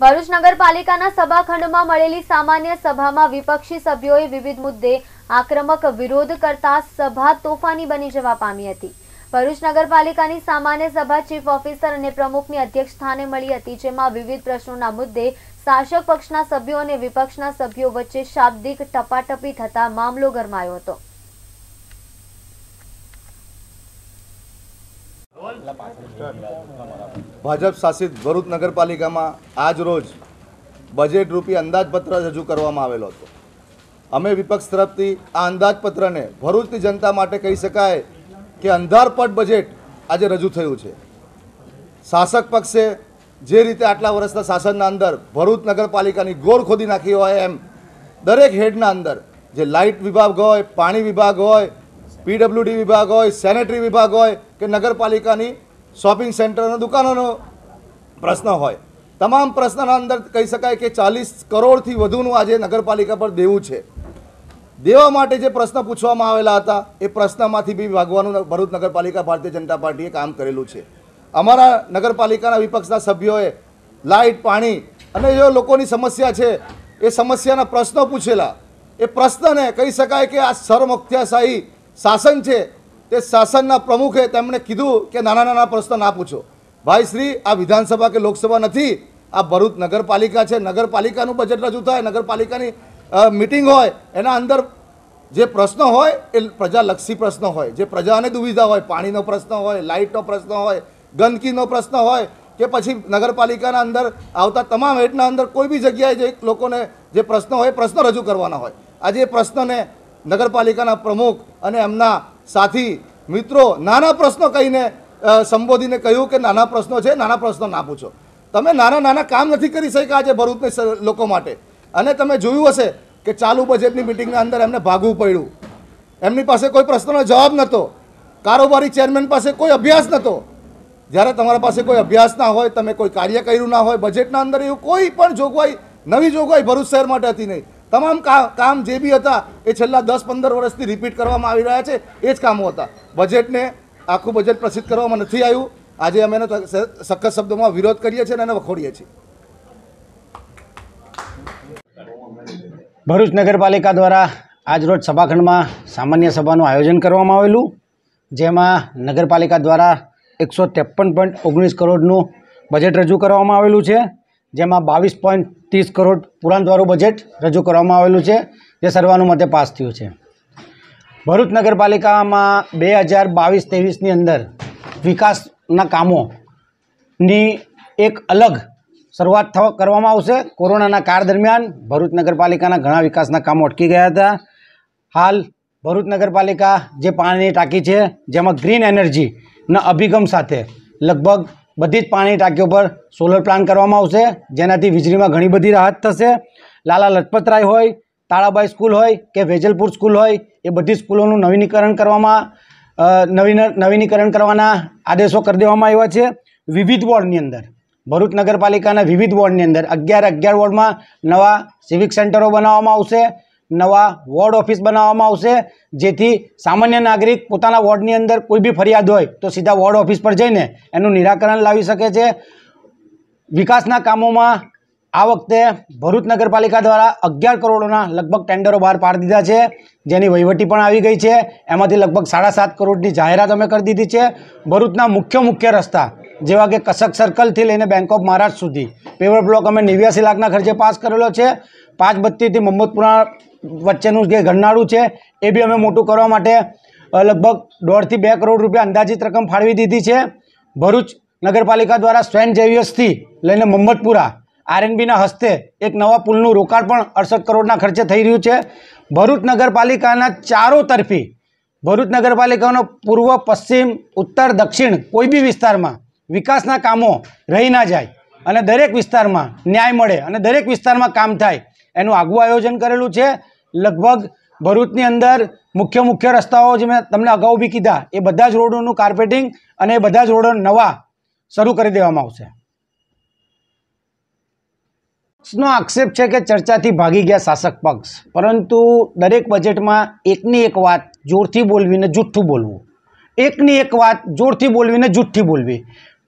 ભરૂચ નગરપાલિકાના સભાખંડમાં મળેલી સામાન્ય સભામાં વિપક્ષી સભ્યોએ વિવિધ મુદ્દે આક્રમક વિરોધ કરતા સભા તોફાની બની જવા પામી હતી ભરૂચ નગરપાલિકાની સામાન્ય સભા ચીફ ઓફિસર અને પ્રમુખની અધ્યક્ષ સ્થાને મળી હતી જેમાં વિવિધ પ્રશ્નોના મુદ્દે શાસક પક્ષના સભ્યો અને વિપક્ષના સભ્યો વચ્ચે શાબ્દિક ટપાટપી થતા મામલો ગરમાયો હતો ભાજપ શાસિત ભરૂચ નગરપાલિકામાં આજ રોજ બજેટ રૂપી અંદાજપત્ર રજૂ કરવામાં આવેલો હતો અમે વિપક્ષ તરફથી આ અંદાજપત્રને ભરૂચની જનતા માટે કહી શકાય કે અંધારપટ બજેટ આજે રજૂ થયું છે શાસક પક્ષે જે રીતે આટલા વર્ષના શાસનના અંદર ભરૂચ નગરપાલિકાની ગોળ ખોદી નાખી હોય એમ દરેક હેડના અંદર જે લાઇટ વિભાગ હોય પાણી વિભાગ હોય પીડબ્લ્યુડી વિભાગ હોય સેનેટરી વિભાગ હોય કે નગરપાલિકાની શોપિંગ સેન્ટરના દુકાનોનો પ્રશ્ન હોય તમામ પ્રશ્નના અંદર કહી શકાય કે ચાલીસ કરોડથી વધુનું આજે નગરપાલિકા પર દેવું છે દેવા માટે જે પ્રશ્ન પૂછવામાં આવેલા હતા એ પ્રશ્નમાંથી બી ભાગવાનું ભરૂચ નગરપાલિકા ભારતીય જનતા પાર્ટીએ કામ કરેલું છે અમારા નગરપાલિકાના વિપક્ષના સભ્યોએ લાઇટ પાણી અને જે લોકોની સમસ્યા છે એ સમસ્યાના પ્રશ્નો પૂછેલા એ પ્રશ્નને કહી શકાય કે આ સરમુખ્યાશાહી શાસન છે તે શાસનના પ્રમુખે તેમણે કીધું કે નાના નાના પ્રશ્ન ના પૂછો ભાઈ શ્રી આ વિધાનસભા કે લોકસભા નથી આ ભરૂચ નગરપાલિકા છે નગરપાલિકાનું બજેટ રજૂ થાય નગરપાલિકાની મિટિંગ હોય એના અંદર જે પ્રશ્ન હોય એ પ્રજાલક્ષી પ્રશ્નો હોય જે પ્રજાને દુવિધા હોય પાણીનો પ્રશ્ન હોય લાઇટનો પ્રશ્ન હોય ગંદકીનો પ્રશ્ન હોય કે પછી નગરપાલિકાના અંદર આવતા તમામ હેઠના અંદર કોઈ બી જગ્યાએ જે લોકોને જે પ્રશ્ન હોય પ્રશ્ન રજૂ કરવાના હોય આજે એ પ્રશ્નને નગરપાલિકાના પ્રમુખ અને એમના સાથી મિત્રો નાના પ્રશ્નો કહીને સંબોધીને કહ્યું કે નાના પ્રશ્નો છે નાના પ્રશ્નો ના પૂછો તમે નાના નાના કામ નથી કરી શક્યા આજે ભરૂચની લોકો માટે અને તમે જોયું હશે કે ચાલુ બજેટની મિટિંગના અંદર એમને ભાગવું પડ્યું એમની પાસે કોઈ પ્રશ્નનો જવાબ નહોતો કારોબારી ચેરમેન પાસે કોઈ અભ્યાસ નહોતો જ્યારે તમારા પાસે કોઈ અભ્યાસ ના હોય તમે કોઈ કાર્ય કર્યું ના હોય બજેટના અંદર એવું કોઈ પણ જોગવાઈ નવી જોગવાઈ ભરૂચ શહેર માટે હતી નહીં તમામ કામ જે બી હતા એ છેલ્લા દસ પંદર વર્ષથી રિપીટ કરવામાં આવી રહ્યા છે એ જ કામો હતા બજેટને આખું બજેટ પ્રસિદ્ધ કરવામાં નથી આવ્યું આજે અમે એનો સખત શબ્દોમાં વિરોધ કરીએ છીએ અને એને વખોડીએ છીએ ભરૂચ નગરપાલિકા દ્વારા આજરોજ સભાખંડમાં સામાન્ય સભાનું આયોજન કરવામાં આવેલું જેમાં નગરપાલિકા દ્વારા એકસો ત્રેપન પોઈન્ટ ઓગણીસ કરોડનું બજેટ રજૂ કરવામાં આવેલું છે જેમાં બાવીસ પોઈન્ટ ત્રીસ કરોડ પુરાંતવાળું બજેટ રજૂ કરવામાં આવેલું છે જે સર્વાનુમતે પાસ થયું છે ભરૂચ નગરપાલિકામાં બે હજાર બાવીસ ત્રેવીસની અંદર વિકાસના કામોની એક અલગ શરૂઆત કરવામાં આવશે કોરોનાના કાળ દરમિયાન ભરૂચ નગરપાલિકાના ઘણા વિકાસના કામો અટકી ગયા હતા હાલ ભરૂચ નગરપાલિકા જે પાણીની ટાંકી છે જેમાં ગ્રીન એનર્જીના અભિગમ સાથે લગભગ બધી જ પાણી ટાંકીઓ પર સોલર પ્લાન્ટ કરવામાં આવશે જેનાથી વીજળીમાં ઘણી બધી રાહત થશે લાલા લજપતરાય હોય તાળાબાઈ સ્કૂલ હોય કે વેજલપુર સ્કૂલ હોય એ બધી સ્કૂલોનું નવીનીકરણ કરવામાં નવીન નવીનીકરણ કરવાના આદેશો કરી દેવામાં આવ્યા છે વિવિધ વોર્ડની અંદર ભરૂચ નગરપાલિકાના વિવિધ વોર્ડની અંદર અગિયાર અગિયાર વોર્ડમાં નવા સિવિક સેન્ટરો બનાવવામાં આવશે નવા વોર્ડ ઓફિસ બનાવવામાં આવશે જેથી સામાન્ય નાગરિક પોતાના વોર્ડની અંદર કોઈ બી ફરિયાદ હોય તો સીધા વોર્ડ ઓફિસ પર જઈને એનું નિરાકરણ લાવી શકે છે વિકાસના કામોમાં આ વખતે ભરૂચ નગરપાલિકા દ્વારા અગિયાર કરોડોના લગભગ ટેન્ડરો બહાર પાડી દીધા છે જેની વહીવટી પણ આવી ગઈ છે એમાંથી લગભગ સાડા સાત કરોડની જાહેરાત અમે કરી દીધી છે ભરૂચના મુખ્ય મુખ્ય રસ્તા જેવા કે કસક સર્કલથી લઈને બેંક ઓફ મહારાષ્ટ્ર સુધી પેવર બ્લોક અમે નેવ્યાસી લાખના ખર્ચે પાસ કરેલો છે પાંચ બત્તીથી મહમ્મદપુરા વચ્ચેનું જે ઘરનાળું છે એ બી અમે મોટું કરવા માટે લગભગ દોઢથી બે કરોડ રૂપિયા અંદાજિત રકમ ફાળવી દીધી છે ભરૂચ નગરપાલિકા દ્વારા સ્વયંસેવીયસથી લઈને મમ્મદપુરા આરએનબીના હસ્તે એક નવા પુલનું રોકાણ પણ અડસઠ કરોડના ખર્ચે થઈ રહ્યું છે ભરૂચ નગરપાલિકાના ચારો તરફી ભરૂચ નગરપાલિકાનો પૂર્વ પશ્ચિમ ઉત્તર દક્ષિણ કોઈ બી વિસ્તારમાં વિકાસના કામો રહી ના જાય અને દરેક વિસ્તારમાં ન્યાય મળે અને દરેક વિસ્તારમાં કામ થાય એનું આગવું આયોજન કરેલું છે લગભગ ભરૂચની અંદર મુખ્ય મુખ્ય રસ્તાઓ જે મેં તમને અગાઉ બી કીધા એ બધા જ રોડોનું કાર્પેટિંગ અને એ બધા જ રોડો નવા શરૂ કરી દેવામાં આવશે નો આક્ષેપ છે કે ચર્ચાથી ભાગી ગયા શાસક પક્ષ પરંતુ દરેક બજેટમાં એકની એક વાત જોરથી બોલવીને જૂઠ્ઠું બોલવું એકની એક વાત જોરથી બોલવીને જૂઠ્ઠી બોલવી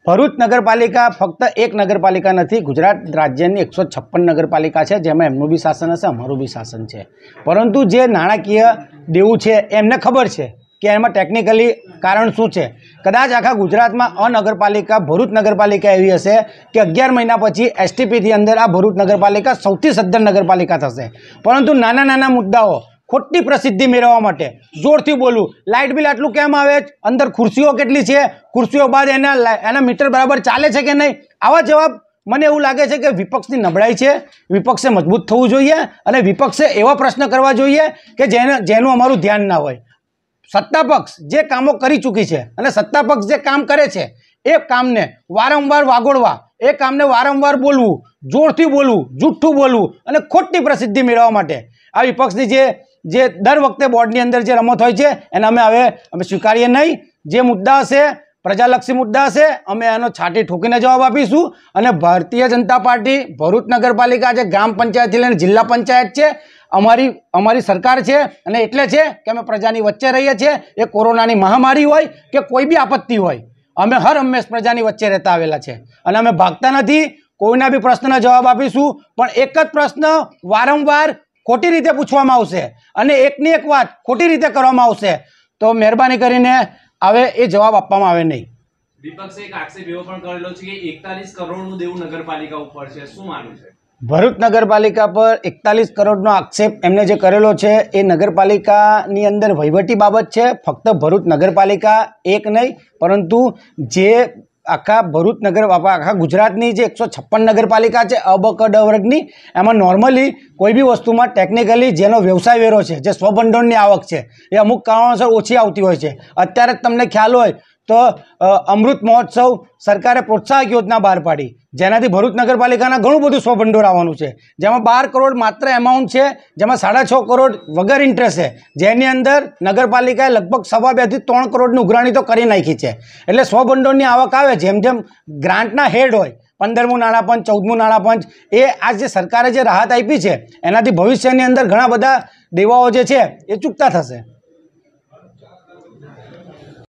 ભરૂચ નગરપાલિકા ફક્ત એક નગરપાલિકા નથી ગુજરાત રાજ્યની એકસો છપ્પન નગરપાલિકા છે જેમાં એમનું બી શાસન હશે અમારું બી શાસન છે પરંતુ જે નાણાકીય દેવું છે એમને ખબર છે કે એમાં ટેકનિકલી કારણ શું છે કદાચ આખા ગુજરાતમાં અનગરપાલિકા ભરૂચ નગરપાલિકા એવી હશે કે અગિયાર મહિના પછી એસટીપીથી અંદર આ ભરૂચ નગરપાલિકા સૌથી સદ્ધર નગરપાલિકા થશે પરંતુ નાના નાના મુદ્દાઓ ખોટી પ્રસિદ્ધિ મેળવવા માટે જોરથી બોલવું લાઇટ બિલ આટલું કેમ આવે અંદર ખુરશીઓ કેટલી છે ખુરશીઓ બાદ એના એના મીટર બરાબર ચાલે છે કે નહીં આવા જવાબ મને એવું લાગે છે કે વિપક્ષની નબળાઈ છે વિપક્ષે મજબૂત થવું જોઈએ અને વિપક્ષે એવા પ્રશ્ન કરવા જોઈએ કે જેને જેનું અમારું ધ્યાન ના હોય સત્તા પક્ષ જે કામો કરી ચૂકી છે અને સત્તા પક્ષ જે કામ કરે છે એ કામને વારંવાર વાગોળવા એ કામને વારંવાર બોલવું જોરથી બોલવું જૂઠ્ઠું બોલવું અને ખોટી પ્રસિદ્ધિ મેળવવા માટે આ વિપક્ષની જે જે દર વખતે બોર્ડની અંદર જે રમત હોય છે એને અમે હવે અમે સ્વીકારીએ નહીં જે મુદ્દા હશે પ્રજાલક્ષી મુદ્દા હશે અમે એનો છાટી ઠોકીને જવાબ આપીશું અને ભારતીય જનતા પાર્ટી ભરૂચ નગરપાલિકા જે ગ્રામ પંચાયતથી લઈને જિલ્લા પંચાયત છે અમારી અમારી સરકાર છે અને એટલે છે કે અમે પ્રજાની વચ્ચે રહીએ છીએ એ કોરોનાની મહામારી હોય કે કોઈ બી આપત્તિ હોય અમે હર હંમેશ પ્રજાની વચ્ચે રહેતા આવેલા છે અને અમે ભાગતા નથી કોઈના બી પ્રશ્નના જવાબ આપીશું પણ એક જ પ્રશ્ન વારંવાર ખોટી રીતે પૂછવામાં આવશે અને એકની એક વાત ખોટી રીતે કરવામાં આવશે તો મહેરબાની કરીને આવે એ જવાબ આપવામાં આવે નહીં વિપક્ષે નગરપાલિકા ભરૂચ નગરપાલિકા પર એકતાલીસ કરોડનો આક્ષેપ એમને જે કરેલો છે એ નગરપાલિકાની અંદર વહીવટી બાબત છે ફક્ત ભરૂચ નગરપાલિકા એક નહીં પરંતુ જે આખા ભરૂચ નગર આખા ગુજરાતની જે એકસો છપ્પન નગરપાલિકા છે અબકડ વર્ગની એમાં નોર્મલી કોઈ બી વસ્તુમાં ટેકનિકલી જેનો વ્યવસાય વેરો છે જે સ્વભંડોળની આવક છે એ અમુક કારણોસર ઓછી આવતી હોય છે અત્યારે જ તમને ખ્યાલ હોય તો અમૃત મહોત્સવ સરકારે પ્રોત્સાહક યોજના બહાર પાડી જેનાથી ભરૂચ નગરપાલિકાના ઘણું બધું સ્વભંડોર આવવાનું છે જેમાં બાર કરોડ માત્ર એમાઉન્ટ છે જેમાં સાડા છ કરોડ વગર ઇન્ટરેસ્ટ છે જેની અંદર નગરપાલિકાએ લગભગ સવા બેથી ત્રણ કરોડની ઉઘરાણી તો કરી નાખી છે એટલે સ્વભંડોરની આવક આવે જેમ જેમ ગ્રાન્ટના હેડ હોય પંદરમું નાણાં ચૌદમું નાણાં એ આ જે સરકારે જે રાહત આપી છે એનાથી ભવિષ્યની અંદર ઘણા બધા દેવાઓ જે છે એ ચૂકતા થશે